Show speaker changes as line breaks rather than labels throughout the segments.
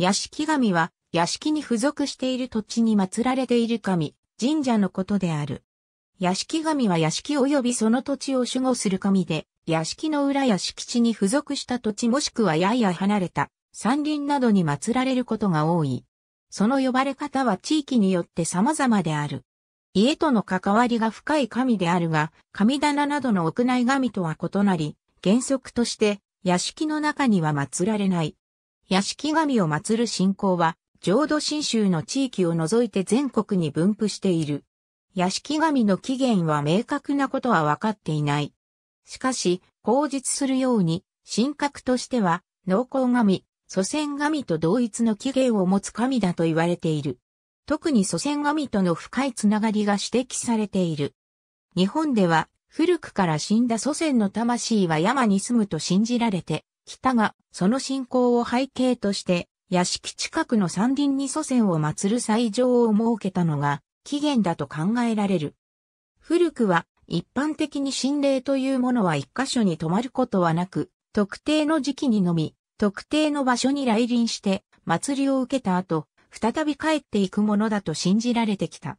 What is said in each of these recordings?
屋敷神は、屋敷に付属している土地に祀られている神、神社のことである。屋敷神は屋敷及びその土地を守護する神で、屋敷の裏や敷地に付属した土地もしくはやや離れた山林などに祀られることが多い。その呼ばれ方は地域によって様々である。家との関わりが深い神であるが、神棚などの屋内神とは異なり、原則として屋敷の中には祀られない。屋敷神を祀る信仰は、浄土真宗の地域を除いて全国に分布している。屋敷神の起源は明確なことは分かっていない。しかし、口述するように、神格としては、農耕神、祖先神と同一の起源を持つ神だと言われている。特に祖先神との深いつながりが指摘されている。日本では、古くから死んだ祖先の魂は山に住むと信じられて、北がその信仰を背景として、屋敷近くの山林に祖先を祀る祭場を設けたのが起源だと考えられる。古くは一般的に心霊というものは一箇所に泊まることはなく、特定の時期にのみ、特定の場所に来臨して、祭りを受けた後、再び帰っていくものだと信じられてきた。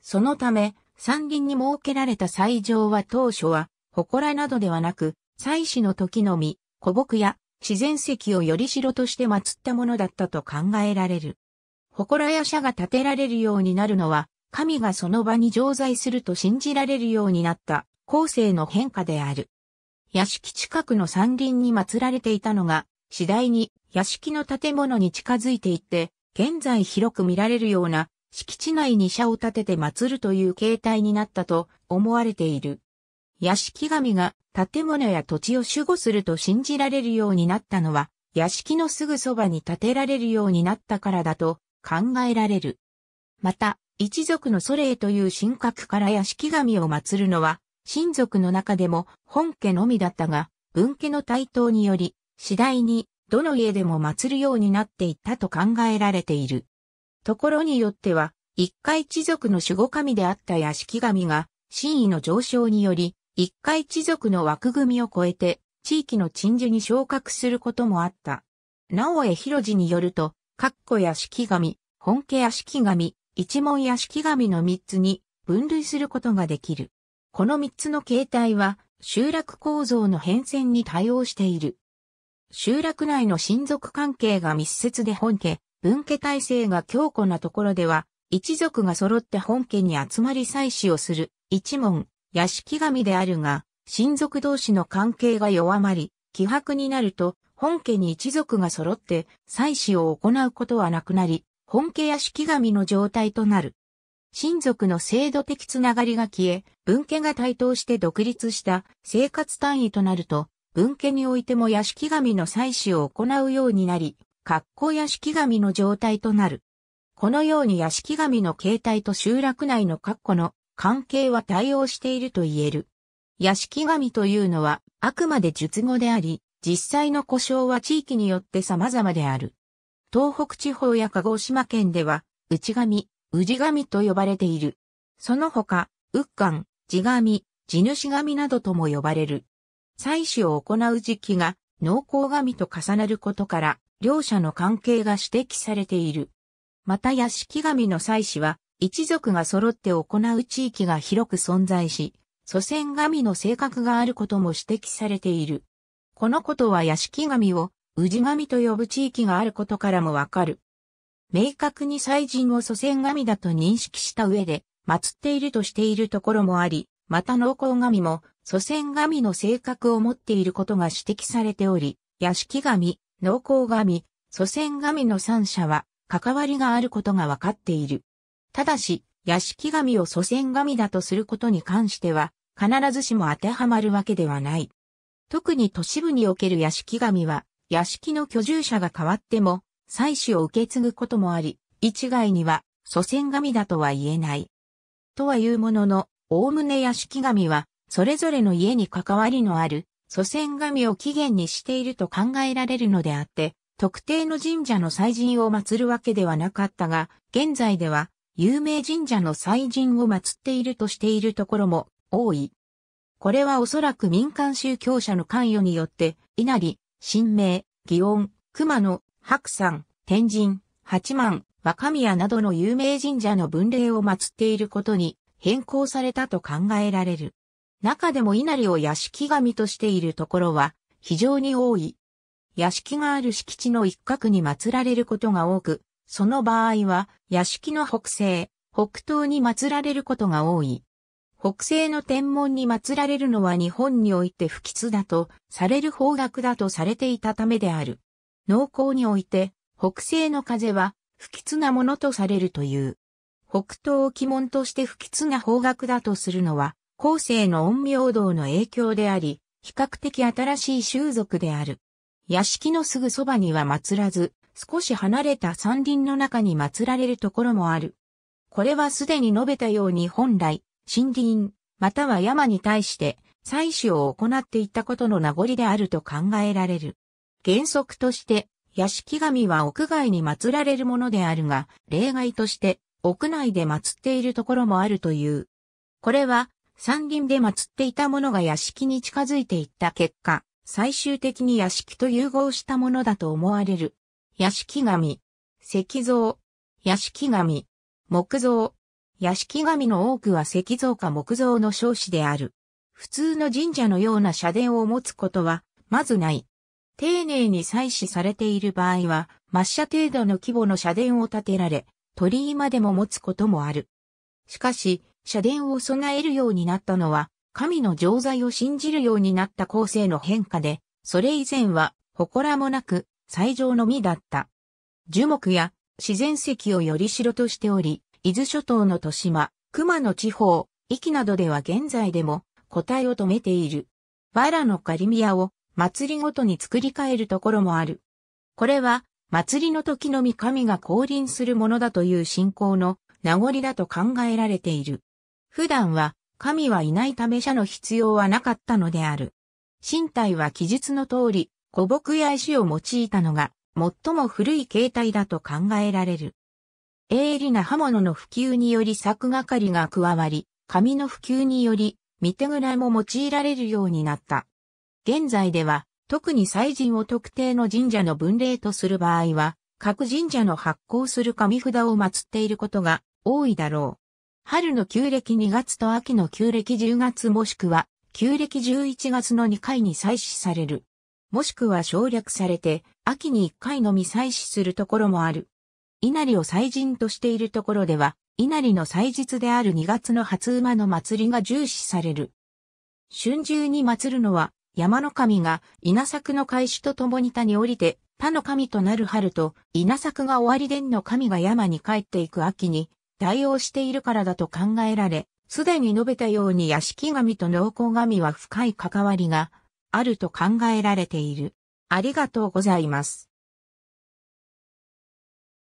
そのため、山林に設けられた祭場は当初は、祠などではなく、祭祀の時のみ、古木や自然石をより城として祀ったものだったと考えられる。祠や社が建てられるようになるのは、神がその場に常在すると信じられるようになった後世の変化である。屋敷近くの山林に祀られていたのが、次第に屋敷の建物に近づいていって、現在広く見られるような敷地内に社を建てて祀るという形態になったと思われている。屋敷神が建物や土地を守護すると信じられるようになったのは、屋敷のすぐそばに建てられるようになったからだと考えられる。また、一族の祖霊という神格から屋敷神を祀るのは、親族の中でも本家のみだったが、分家の台頭により、次第にどの家でも祀るようになっていったと考えられている。ところによっては、一回一族の守護神であった屋敷神が、真意の上昇により、一回一族の枠組みを超えて、地域の鎮守に昇格することもあった。直江広次によると、括弧や式神、本家や式神、一門や式神の三つに分類することができる。この三つの形態は、集落構造の変遷に対応している。集落内の親族関係が密接で本家、分家体制が強固なところでは、一族が揃って本家に集まり祭祀をする、一門、屋敷神であるが、親族同士の関係が弱まり、希薄になると、本家に一族が揃って祭祀を行うことはなくなり、本家屋敷神の状態となる。親族の制度的つながりが消え、分家が台頭して独立した生活単位となると、分家においても屋敷神の祭祀を行うようになり、格好屋敷神の状態となる。このように屋敷神の形態と集落内の格好の関係は対応していると言える。屋敷神というのは、あくまで術語であり、実際の故障は地域によって様々である。東北地方や鹿児島県では、内神、氏神と呼ばれている。その他、うっかん、地神、地主神などとも呼ばれる。祭祀を行う時期が、農耕神と重なることから、両者の関係が指摘されている。また屋敷神の祭祀は、一族が揃って行う地域が広く存在し、祖先神の性格があることも指摘されている。このことは屋敷神を宇治神と呼ぶ地域があることからもわかる。明確に祭神を祖先神だと認識した上で、祀っているとしているところもあり、また農耕神も祖先神の性格を持っていることが指摘されており、屋敷神、農耕神、祖先神の三者は関わりがあることがわかっている。ただし、屋敷神を祖先神だとすることに関しては、必ずしも当てはまるわけではない。特に都市部における屋敷神は、屋敷の居住者が変わっても、祭祀を受け継ぐこともあり、一概には祖先神だとは言えない。とは言うものの、おおむね屋敷神は、それぞれの家に関わりのある祖先神を起源にしていると考えられるのであって、特定の神社の祭神を祀るわけではなかったが、現在では有名神社の祭神を祀っているとしているところも多い。これはおそらく民間宗教者の関与によって、稲荷、神明、祇園、熊野、白山、天神、八幡、若宮などの有名神社の分類を祀っていることに変更されたと考えられる。中でも稲荷を屋敷神としているところは非常に多い。屋敷がある敷地の一角に祀られることが多く、その場合は、屋敷の北西、北東に祀られることが多い。北西の天文に祀られるのは日本において不吉だと、される方角だとされていたためである。農耕において、北西の風は、不吉なものとされるという。北東を鬼門として不吉な方角だとするのは、後世の陰陽道の影響であり、比較的新しい習俗である。屋敷のすぐそばには祀らず、少し離れた山林の中に祀られるところもある。これはすでに述べたように本来、森林、または山に対して採取を行っていったことの名残であると考えられる。原則として、屋敷神は屋外に祀られるものであるが、例外として、屋内で祀っているところもあるという。これは、山林で祀っていたものが屋敷に近づいていった結果、最終的に屋敷と融合したものだと思われる。屋敷神、石像、屋敷神、木像、屋敷神の多くは石像か木像の少子である。普通の神社のような社殿を持つことは、まずない。丁寧に採取されている場合は、抹茶程度の規模の社殿を建てられ、鳥居までも持つこともある。しかし、社殿を備えるようになったのは、神の常在を信じるようになった後世の変化で、それ以前は、祠もなく、最上のみだった。樹木や自然石をより城としており、伊豆諸島の豊島、熊野地方、壱岐などでは現在でも個体を止めている。わのカリミを祭りごとに作り変えるところもある。これは祭りの時のみ神が降臨するものだという信仰の名残だと考えられている。普段は神はいないため社の必要はなかったのである。身体は記述の通り、古木や石を用いたのが最も古い形態だと考えられる。鋭利な刃物の普及により作係かりが加わり、紙の普及により、見手蔵も用いられるようになった。現在では、特に祭神を特定の神社の分類とする場合は、各神社の発行する紙札を祀っていることが多いだろう。春の旧暦2月と秋の旧暦10月もしくは、旧暦11月の2回に採取される。もしくは省略されて、秋に一回のみ採取するところもある。稲荷を祭神としているところでは、稲荷の祭日である2月の初馬の祭りが重視される。春秋に祭るのは、山の神が稲作の開始とともに他に降りて、他の神となる春と、稲作が終わり伝の神が山に帰っていく秋に、対応しているからだと考えられ、すでに述べたように屋敷神と農耕神は深い関わりがあると考えられている。ありがとうございます。